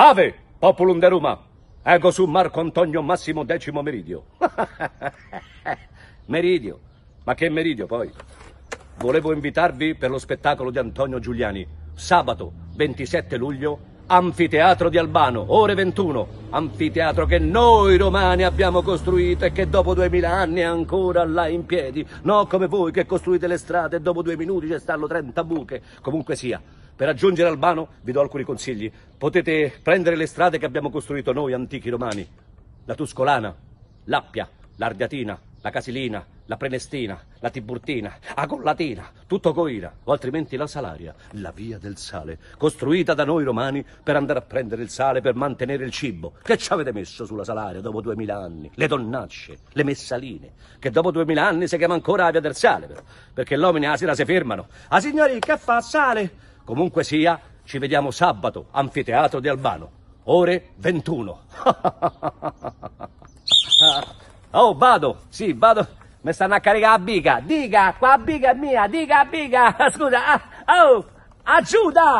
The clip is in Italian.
Ave, populum de Roma, ego su Marco Antonio Massimo X Meridio. meridio, ma che meridio poi? Volevo invitarvi per lo spettacolo di Antonio Giuliani, sabato 27 luglio, Anfiteatro di Albano, ore 21, anfiteatro che noi romani abbiamo costruito e che dopo duemila anni è ancora là in piedi, No come voi che costruite le strade e dopo due minuti ci stanno 30 buche, comunque sia. Per raggiungere Albano vi do alcuni consigli. Potete prendere le strade che abbiamo costruito noi antichi romani, la Tuscolana, l'Appia, l'Ardiatina, la Casilina, la Prenestina, la Tiburtina, Agollatina, tutto Coira, o altrimenti la Salaria, la via del sale, costruita da noi romani per andare a prendere il sale per mantenere il cibo. Che ci avete messo sulla Salaria dopo duemila anni? Le donnacce, le messaline, che dopo duemila anni si chiama ancora la via del sale, però, perché l'omine a sera si fermano. A ah, signori, che fa sale? Comunque sia, ci vediamo sabato, anfiteatro di Albano, ore 21. oh, vado, sì, vado. Mi stanno a caricare la biga. Dica, qua biga è mia, dica biga. Scusa, ah, oh, aiuta!